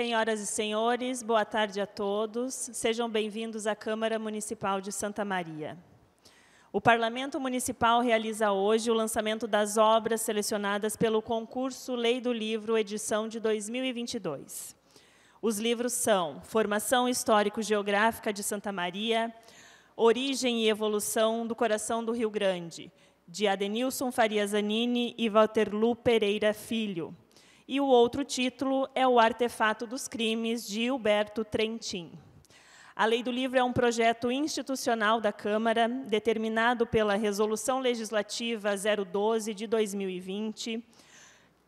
Senhoras e senhores, boa tarde a todos. Sejam bem-vindos à Câmara Municipal de Santa Maria. O Parlamento Municipal realiza hoje o lançamento das obras selecionadas pelo concurso Lei do Livro, edição de 2022. Os livros são Formação Histórico-Geográfica de Santa Maria, Origem e Evolução do Coração do Rio Grande, de Adenilson Faria Zanini e Walter Lu Pereira Filho, e o outro título é O Artefato dos Crimes, de Gilberto Trentin. A Lei do Livro é um projeto institucional da Câmara, determinado pela Resolução Legislativa 012 de 2020,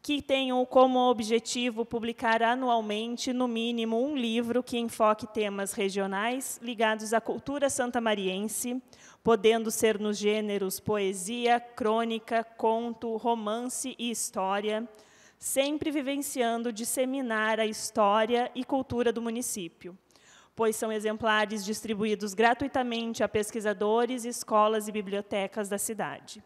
que tem como objetivo publicar anualmente, no mínimo, um livro que enfoque temas regionais ligados à cultura santamariense, podendo ser nos gêneros poesia, crônica, conto, romance e história, sempre vivenciando disseminar a história e cultura do município, pois são exemplares distribuídos gratuitamente a pesquisadores, escolas e bibliotecas da cidade.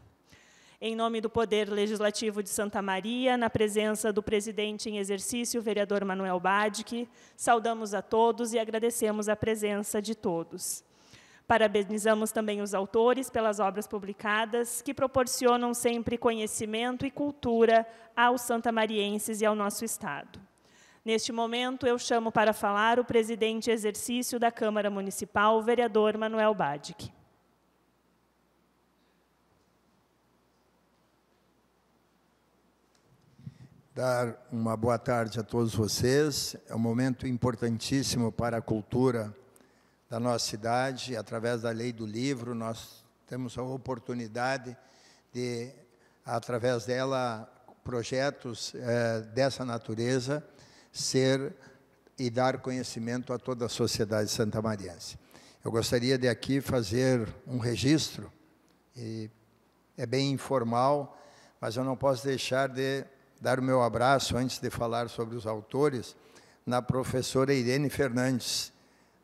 Em nome do Poder Legislativo de Santa Maria, na presença do presidente em exercício, vereador Manuel Badic, saudamos a todos e agradecemos a presença de todos. Parabenizamos também os autores pelas obras publicadas, que proporcionam sempre conhecimento e cultura aos santamarienses e ao nosso Estado. Neste momento, eu chamo para falar o presidente exercício da Câmara Municipal, o vereador Manuel Badic. Dar uma boa tarde a todos vocês. É um momento importantíssimo para a cultura da nossa cidade, através da lei do livro, nós temos a oportunidade de, através dela, projetos eh, dessa natureza ser e dar conhecimento a toda a sociedade santamariense. Eu gostaria de aqui fazer um registro, e é bem informal, mas eu não posso deixar de dar o meu abraço antes de falar sobre os autores na professora Irene Fernandes,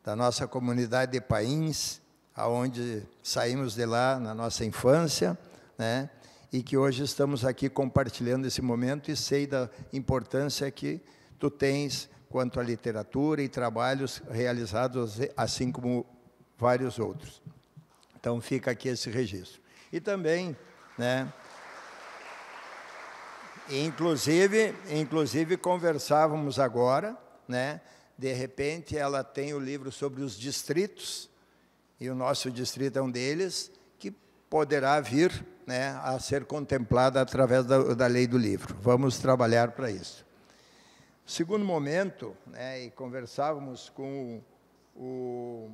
da nossa comunidade de Pains, aonde saímos de lá na nossa infância, né? E que hoje estamos aqui compartilhando esse momento e sei da importância que tu tens quanto à literatura e trabalhos realizados assim como vários outros. Então fica aqui esse registro. E também, né, inclusive, inclusive conversávamos agora, né, de repente ela tem o livro sobre os distritos, e o nosso distrito é um deles, que poderá vir né, a ser contemplada através da, da lei do livro. Vamos trabalhar para isso. Segundo momento, né, e conversávamos com o, o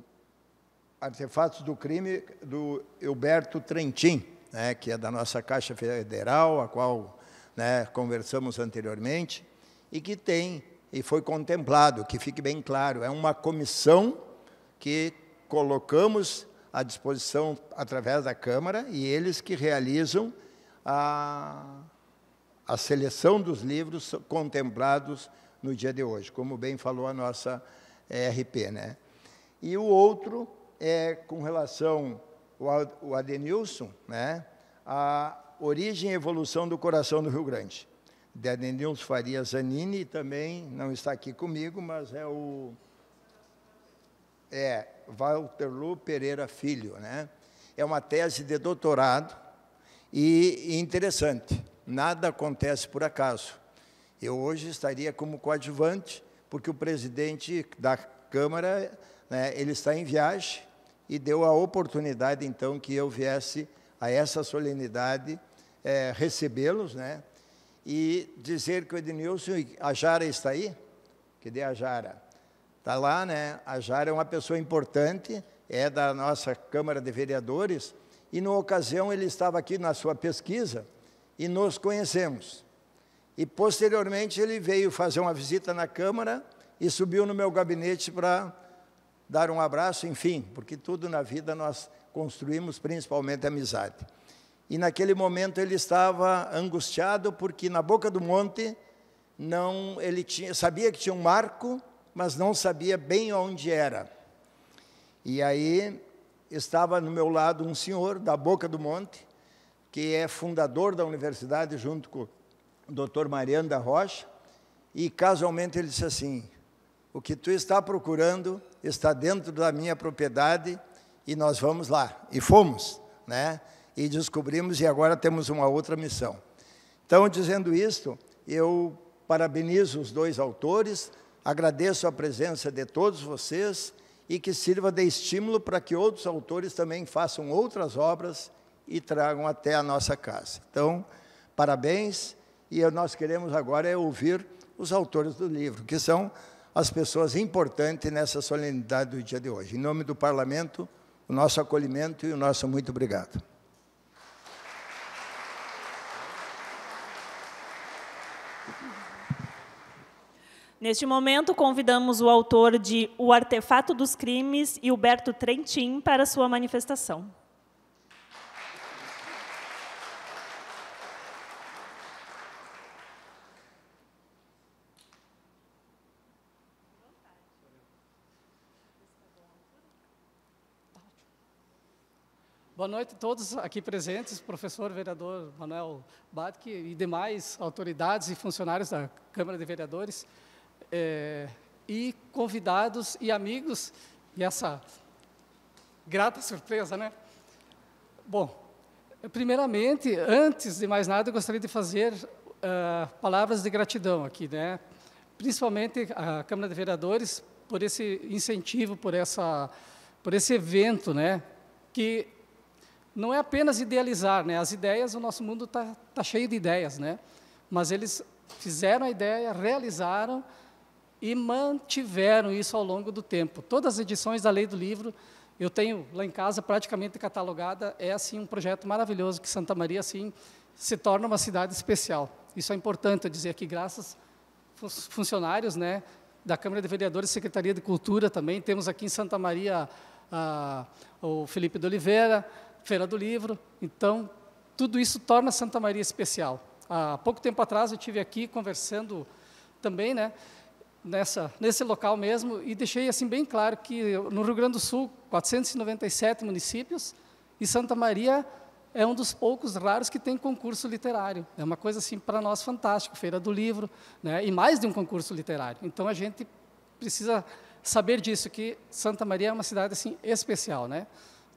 Artefatos do Crime do Gilberto Trentin, né, que é da nossa Caixa Federal, a qual né, conversamos anteriormente, e que tem e foi contemplado, que fique bem claro, é uma comissão que colocamos à disposição através da Câmara e eles que realizam a, a seleção dos livros contemplados no dia de hoje, como bem falou a nossa eh, RP. Né? E o outro é com relação ao Adenilson, né? a origem e evolução do coração do Rio Grande de Adenilson Faria Zanini, também não está aqui comigo, mas é o é Lu Pereira Filho, né? É uma tese de doutorado e, e interessante. Nada acontece por acaso. Eu hoje estaria como coadjuvante, porque o presidente da Câmara, né, ele está em viagem e deu a oportunidade então que eu viesse a essa solenidade é, recebê-los, né? e dizer que o Ednilson a Jara está aí? Que dê a Jara. Está lá, né? A Jara é uma pessoa importante, é da nossa Câmara de Vereadores, e na ocasião ele estava aqui na sua pesquisa e nos conhecemos. E posteriormente ele veio fazer uma visita na Câmara e subiu no meu gabinete para dar um abraço, enfim, porque tudo na vida nós construímos principalmente amizade. E naquele momento ele estava angustiado porque na boca do monte não ele tinha, sabia que tinha um marco, mas não sabia bem onde era. E aí estava no meu lado um senhor da boca do monte, que é fundador da universidade junto com o Dr. Mariano da Rocha, e casualmente ele disse assim: "O que tu está procurando está dentro da minha propriedade e nós vamos lá". E fomos, né? e descobrimos, e agora temos uma outra missão. Então, dizendo isto, eu parabenizo os dois autores, agradeço a presença de todos vocês e que sirva de estímulo para que outros autores também façam outras obras e tragam até a nossa casa. Então, parabéns, e nós queremos agora é ouvir os autores do livro, que são as pessoas importantes nessa solenidade do dia de hoje. Em nome do Parlamento, o nosso acolhimento e o nosso muito obrigado. Neste momento, convidamos o autor de O Artefato dos Crimes, Gilberto Trentin, para sua manifestação. Boa noite a todos aqui presentes, professor vereador Manuel Batke e demais autoridades e funcionários da Câmara de Vereadores é, e convidados e amigos, e essa grata surpresa, né? Bom, primeiramente, antes de mais nada, eu gostaria de fazer uh, palavras de gratidão aqui, né? Principalmente a Câmara de Vereadores por esse incentivo, por essa, por esse evento, né? Que não é apenas idealizar, né? As ideias, o nosso mundo está tá cheio de ideias, né? Mas eles fizeram a ideia, realizaram e mantiveram isso ao longo do tempo. Todas as edições da Lei do Livro, eu tenho lá em casa praticamente catalogada, é assim um projeto maravilhoso que Santa Maria assim se torna uma cidade especial. Isso é importante dizer que graças aos funcionários, né, da Câmara de Vereadores, Secretaria de Cultura também, temos aqui em Santa Maria a, o Felipe de Oliveira, Feira do Livro. Então, tudo isso torna Santa Maria especial. Há pouco tempo atrás eu tive aqui conversando também, né, nessa, nesse local mesmo e deixei assim bem claro que no Rio Grande do Sul, 497 municípios e Santa Maria é um dos poucos raros que tem concurso literário. É uma coisa assim para nós fantástico, feira do livro, né? E mais de um concurso literário. Então a gente precisa saber disso que Santa Maria é uma cidade assim especial, né?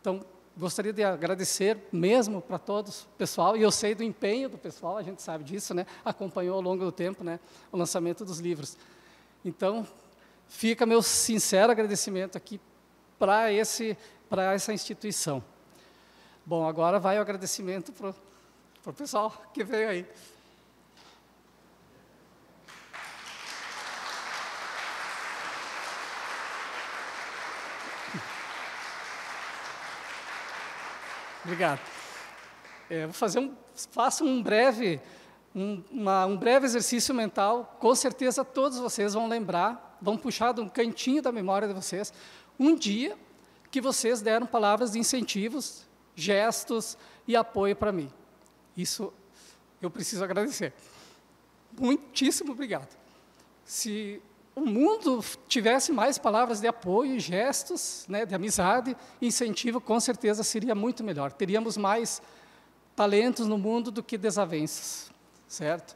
Então gostaria de agradecer mesmo para todos, pessoal, e eu sei do empenho do pessoal, a gente sabe disso, né? Acompanhou ao longo do tempo, né, o lançamento dos livros. Então, fica meu sincero agradecimento aqui para esse para essa instituição. Bom, agora vai o agradecimento para o pessoal que veio aí. Obrigado. É, vou fazer um, faço um breve um, uma, um breve exercício mental, com certeza todos vocês vão lembrar, vão puxar de um cantinho da memória de vocês, um dia que vocês deram palavras de incentivos, gestos e apoio para mim. Isso eu preciso agradecer. Muitíssimo obrigado. Se o mundo tivesse mais palavras de apoio, gestos, né, de amizade, incentivo, com certeza seria muito melhor. Teríamos mais talentos no mundo do que desavenças certo?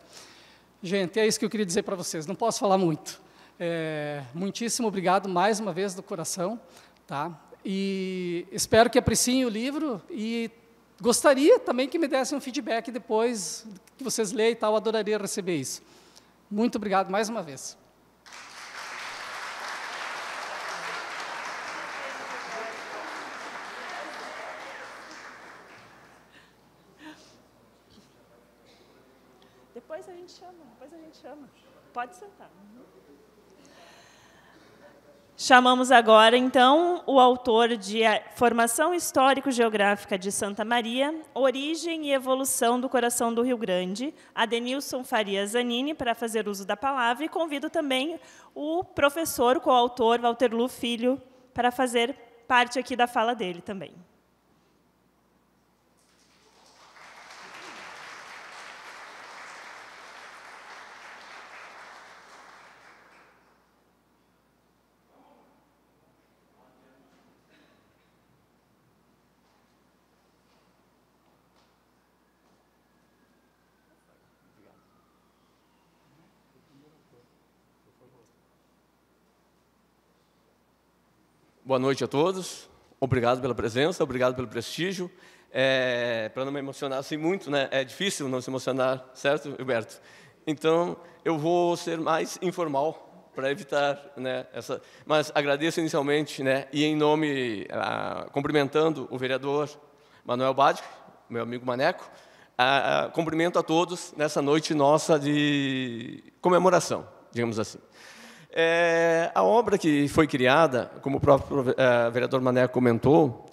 Gente, é isso que eu queria dizer para vocês. Não posso falar muito. É, muitíssimo obrigado mais uma vez do coração, tá? E espero que apreciem o livro e gostaria também que me dessem um feedback depois que vocês leem e tal. Adoraria receber isso. Muito obrigado mais uma vez. Depois a gente chama, depois a gente chama. Pode sentar. Chamamos agora, então, o autor de Formação Histórico-Geográfica de Santa Maria, Origem e Evolução do Coração do Rio Grande, Adenilson Faria Zanini, para fazer uso da palavra, e convido também o professor, coautor Walter Lu Filho, para fazer parte aqui da fala dele também. Boa noite a todos. Obrigado pela presença, obrigado pelo prestígio. É, Para não me emocionar assim muito, né? É difícil não se emocionar, certo, Gilberto? Então, eu vou ser mais informal para evitar né, essa. Mas agradeço inicialmente, né, e em nome, ah, cumprimentando o vereador Manuel Badic, meu amigo Maneco, ah, ah, cumprimento a todos nessa noite nossa de comemoração, digamos assim. É, a obra que foi criada, como o próprio é, vereador Mané comentou,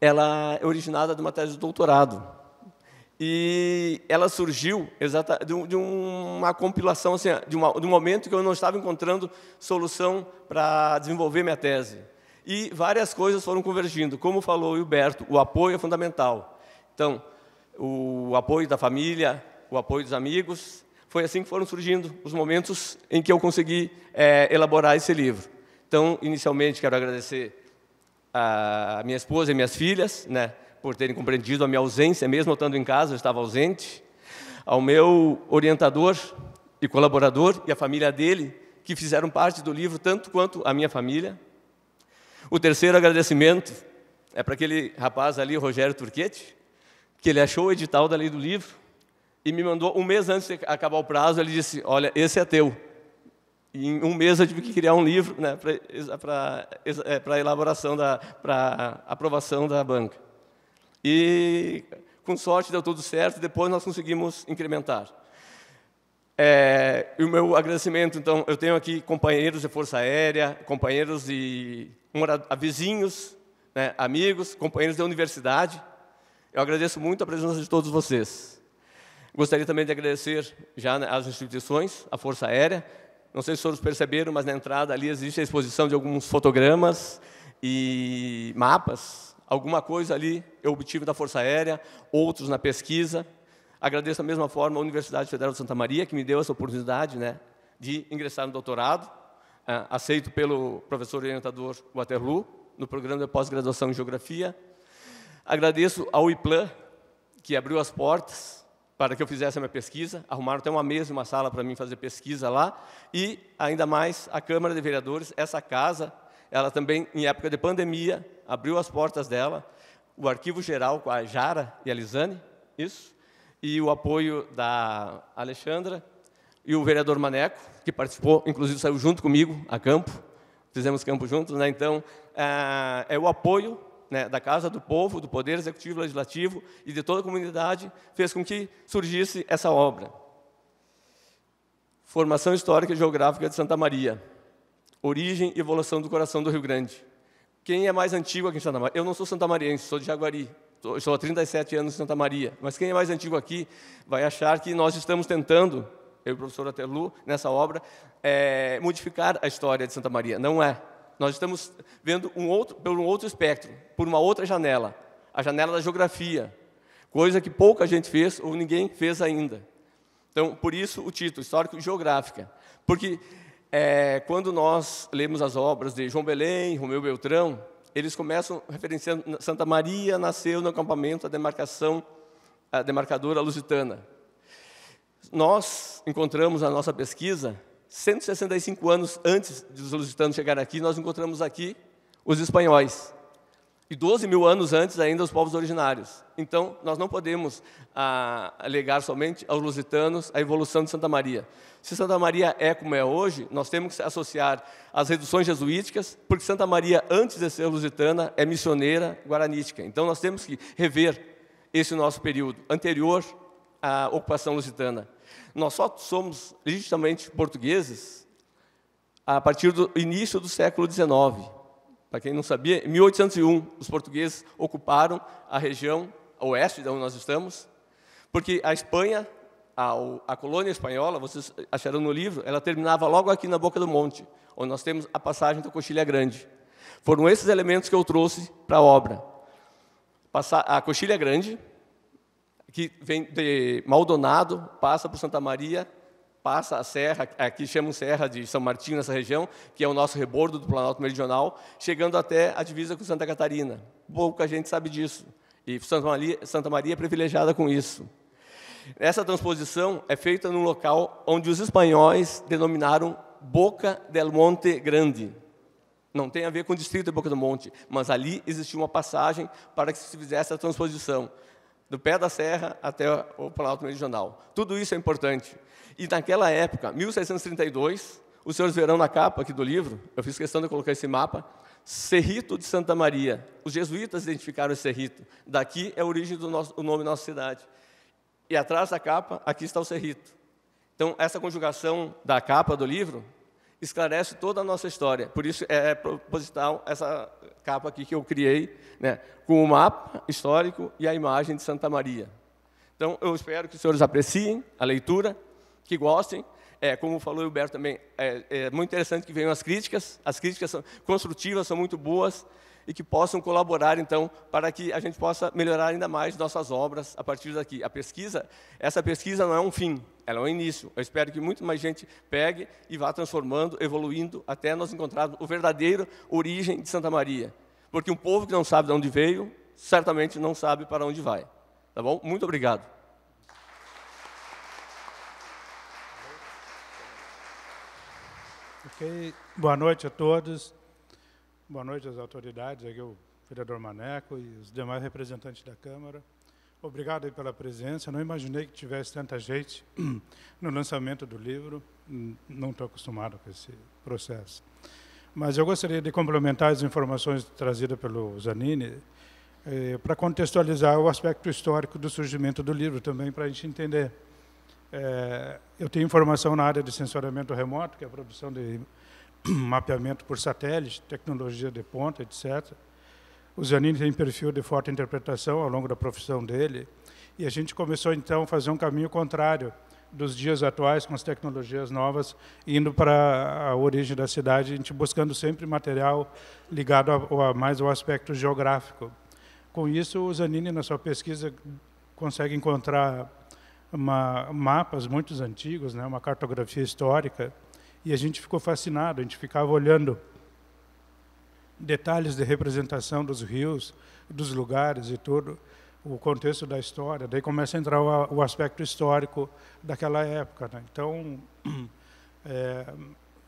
ela é originada de uma tese de doutorado. E ela surgiu exata, de, de uma compilação, assim, de, uma, de um momento que eu não estava encontrando solução para desenvolver minha tese. E várias coisas foram convergindo. Como falou o Gilberto, o apoio é fundamental. Então, o apoio da família, o apoio dos amigos, foi assim que foram surgindo os momentos em que eu consegui é, elaborar esse livro. Então, inicialmente, quero agradecer a minha esposa e minhas filhas, né, por terem compreendido a minha ausência, mesmo estando em casa, eu estava ausente. Ao meu orientador e colaborador e a família dele, que fizeram parte do livro, tanto quanto a minha família. O terceiro agradecimento é para aquele rapaz ali, Rogério Turquete, que ele achou o edital da Lei do Livro e me mandou um mês antes de acabar o prazo. Ele disse: Olha, esse é teu. E em um mês eu tive que criar um livro né, para é, elaboração, para aprovação da banca. E com sorte deu tudo certo, depois nós conseguimos incrementar. É, e o meu agradecimento, então, eu tenho aqui companheiros de Força Aérea, companheiros de vizinhos, né, amigos, companheiros da universidade. Eu agradeço muito a presença de todos vocês. Gostaria também de agradecer já né, às instituições, à Força Aérea. Não sei se todos perceberam, mas na entrada ali existe a exposição de alguns fotogramas e mapas. Alguma coisa ali eu obtive da Força Aérea, outros na pesquisa. Agradeço da mesma forma a Universidade Federal de Santa Maria, que me deu essa oportunidade né, de ingressar no doutorado, ah, aceito pelo professor orientador Waterloo, no programa de pós-graduação em Geografia. Agradeço ao IPLAN, que abriu as portas para que eu fizesse a minha pesquisa, arrumaram até uma mesa e uma sala para mim fazer pesquisa lá, e ainda mais a Câmara de Vereadores, essa casa, ela também, em época de pandemia, abriu as portas dela, o Arquivo Geral com a Jara e a Lisane, isso, e o apoio da Alexandra e o vereador Maneco, que participou, inclusive saiu junto comigo a campo, fizemos campo juntos, né? então é, é o apoio né, da Casa do Povo, do Poder Executivo, Legislativo e de toda a comunidade, fez com que surgisse essa obra. Formação Histórica e Geográfica de Santa Maria. Origem e evolução do coração do Rio Grande. Quem é mais antigo aqui em Santa Maria? Eu não sou santamariense, sou de Jaguari. Estou há 37 anos em Santa Maria. Mas quem é mais antigo aqui vai achar que nós estamos tentando, eu e o professor Atelu, nessa obra, é, modificar a história de Santa Maria. Não é. Nós estamos vendo um outro, por um outro espectro, por uma outra janela, a janela da geografia, coisa que pouca gente fez ou ninguém fez ainda. Então, por isso o título, Histórico Geográfica. Porque é, quando nós lemos as obras de João Belém, Romeu Beltrão, eles começam referenciando Santa Maria nasceu no acampamento da demarcação, a demarcadora lusitana. Nós encontramos na nossa pesquisa 165 anos antes dos lusitanos chegarem aqui, nós encontramos aqui os espanhóis. E 12 mil anos antes ainda os povos originários. Então, nós não podemos ah, alegar somente aos lusitanos a evolução de Santa Maria. Se Santa Maria é como é hoje, nós temos que associar as reduções jesuíticas, porque Santa Maria, antes de ser lusitana, é missioneira guaranítica. Então, nós temos que rever esse nosso período anterior à ocupação lusitana. Nós só somos legitimamente portugueses a partir do início do século XIX. Para quem não sabia, em 1801, os portugueses ocuparam a região oeste de onde nós estamos, porque a Espanha, a, a, colônia espanhola, vocês acharam no livro, ela terminava logo aqui na Boca do Monte, onde nós temos a passagem da Coxilha Grande. Foram esses elementos que eu trouxe para a obra. a Coxilha Grande, que vem de Maldonado, passa por Santa Maria, passa a serra, aqui chamam Serra de São Martinho, nessa região, que é o nosso rebordo do Planalto Meridional, chegando até a divisa com Santa Catarina. Pouca gente sabe disso. E Santa Maria, Santa Maria é privilegiada com isso. Essa transposição é feita num local onde os espanhóis denominaram Boca del Monte Grande. Não tem a ver com o distrito de Boca do Monte, mas ali existia uma passagem para que se fizesse a transposição do pé da serra até o Planalto Meridional. Tudo isso é importante. E naquela época, 1632, os senhores verão na capa aqui do livro, eu fiz questão de colocar esse mapa, Cerrito de Santa Maria. Os jesuítas identificaram esse cerrito. Daqui é a origem do nosso, o nome da nossa cidade. E atrás da capa, aqui está o cerrito. Então, essa conjugação da capa do livro esclarece toda a nossa história. Por isso é, é proposital essa capa aqui que eu criei, né, com o mapa histórico e a imagem de Santa Maria. Então, eu espero que os senhores apreciem a leitura, que gostem. É, como falou o Gilberto também, é, é muito interessante que venham as críticas. As críticas são, construtivas são muito boas e que possam colaborar, então, para que a gente possa melhorar ainda mais nossas obras a partir daqui. A pesquisa, essa pesquisa não é um fim, ela é um início. Eu espero que muito mais gente pegue e vá transformando, evoluindo, até nós encontrarmos o verdadeiro origem de Santa Maria. Porque um povo que não sabe de onde veio, certamente não sabe para onde vai. Tá bom? Muito obrigado. Ok. Boa noite a todos. Boa noite às autoridades, aqui é o vereador Maneco e os demais representantes da Câmara. Obrigado pela presença. Não imaginei que tivesse tanta gente no lançamento do livro. Não estou acostumado com esse processo. Mas eu gostaria de complementar as informações trazidas pelo Zanini eh, para contextualizar o aspecto histórico do surgimento do livro também, para a gente entender. Eh, eu tenho informação na área de sensoriamento remoto, que é a produção de mapeamento por satélite, tecnologia de ponta, etc. O Zanini tem perfil de forte interpretação ao longo da profissão dele, e a gente começou então a fazer um caminho contrário dos dias atuais com as tecnologias novas, indo para a origem da cidade, a gente buscando sempre material ligado a, a mais ao aspecto geográfico. Com isso, o Zanini, na sua pesquisa, consegue encontrar uma, mapas muito antigos, né, uma cartografia histórica, e a gente ficou fascinado, a gente ficava olhando detalhes de representação dos rios, dos lugares e tudo, o contexto da história. Daí começa a entrar o, aspecto histórico daquela época. Né? Então, é,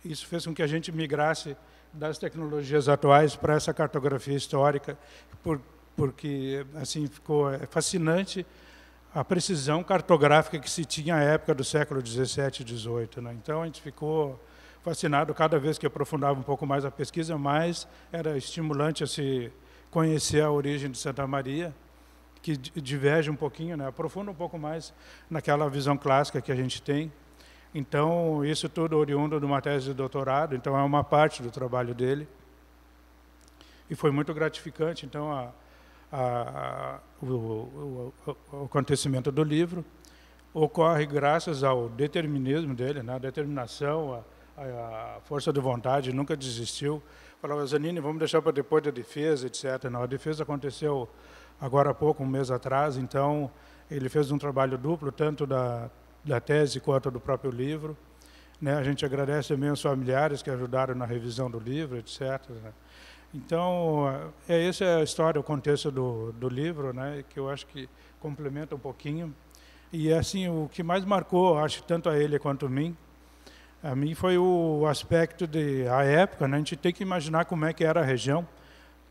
isso fez com que a gente migrasse das tecnologias atuais para essa cartografia histórica, por, porque assim ficou é, fascinante a precisão cartográfica que se tinha à época do século XVII e XVIII. Né? Então a gente ficou fascinado cada vez que aprofundava um pouco mais a pesquisa, mais era estimulante a se conhecer a origem de Santa Maria, que diverge um pouquinho, né? aprofunda um pouco mais naquela visão clássica que a gente tem. Então isso tudo oriundo de uma tese de doutorado, então é uma parte do trabalho dele e foi muito gratificante. Então a a, o, o, o, acontecimento do livro ocorre graças ao determinismo dele, né? a determinação, a, a força de vontade, nunca desistiu. Falava, Zanini, vamos deixar para depois da defesa, etc. Não, né. a defesa aconteceu agora há pouco, um mês atrás, então ele fez um trabalho duplo, tanto da, da tese quanto do próprio livro. Né? A gente agradece também aos familiares que ajudaram na revisão do livro, etc. Então, é essa é a história, o contexto do, do livro, né, que eu acho que complementa um pouquinho. E assim, o que mais marcou, acho tanto a ele quanto a mim, a mim foi o aspecto de a época, né, a gente tem que imaginar como é que era a região,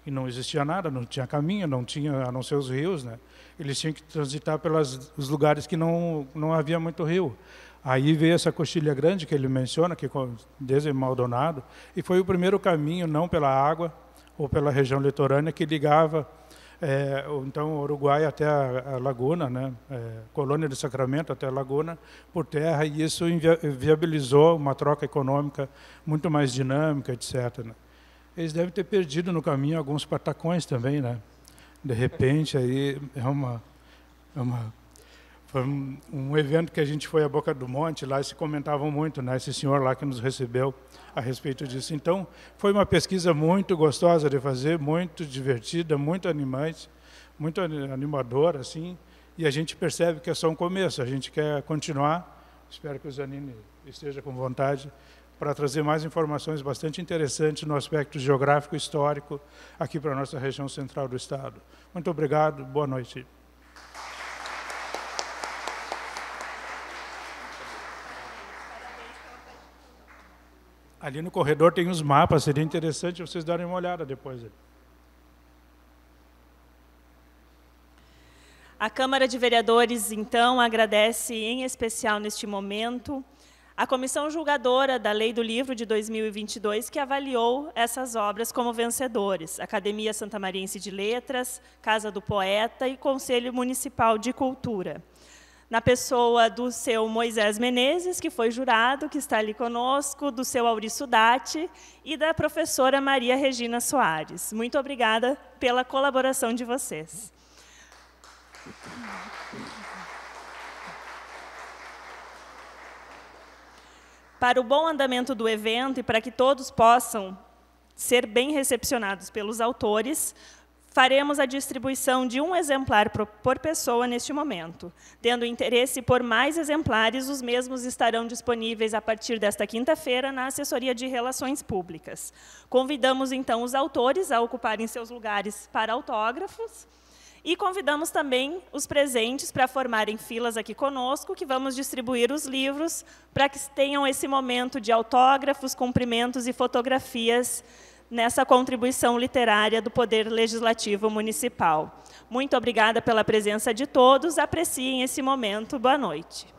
e não existia nada, não tinha caminho, não tinha a não ser os rios, né? Eles tinham que transitar pelos os lugares que não não havia muito rio. Aí veio essa coxilha grande que ele menciona, que desde Maldonado, e foi o primeiro caminho não pela água, ou pela região litorânea que ligava é, então Uruguai até a, a Laguna, né? É, colônia de Sacramento até a Laguna, por terra, e isso viabilizou uma troca econômica muito mais dinâmica, etc. Né? Eles devem ter perdido no caminho alguns patacões também, né? De repente, aí é uma, é uma foi um, um evento que a gente foi à Boca do Monte, lá e se comentavam muito, né? Esse senhor lá que nos recebeu a respeito disso. Então, foi uma pesquisa muito gostosa de fazer, muito divertida, muito animante, muito animadora, assim. E a gente percebe que é só um começo, a gente quer continuar. Espero que o Zanini esteja com vontade para trazer mais informações bastante interessantes no aspecto geográfico e histórico aqui para a nossa região central do Estado. Muito obrigado, boa noite. Ali no corredor tem os mapas, seria interessante vocês darem uma olhada depois. A Câmara de Vereadores, então, agradece em especial neste momento a comissão julgadora da Lei do Livro de 2022, que avaliou essas obras como vencedores: Academia Santa Mariense de Letras, Casa do Poeta e Conselho Municipal de Cultura na pessoa do seu Moisés Menezes, que foi jurado, que está ali conosco, do seu Aurício Dati e da professora Maria Regina Soares. Muito obrigada pela colaboração de vocês. Para o bom andamento do evento e para que todos possam ser bem recepcionados pelos autores, faremos a distribuição de um exemplar por pessoa neste momento. Tendo interesse por mais exemplares, os mesmos estarão disponíveis a partir desta quinta-feira na Assessoria de Relações Públicas. Convidamos, então, os autores a ocuparem seus lugares para autógrafos. E convidamos também os presentes para formarem filas aqui conosco, que vamos distribuir os livros para que tenham esse momento de autógrafos, cumprimentos e fotografias nessa contribuição literária do Poder Legislativo Municipal. Muito obrigada pela presença de todos. Apreciem esse momento. Boa noite.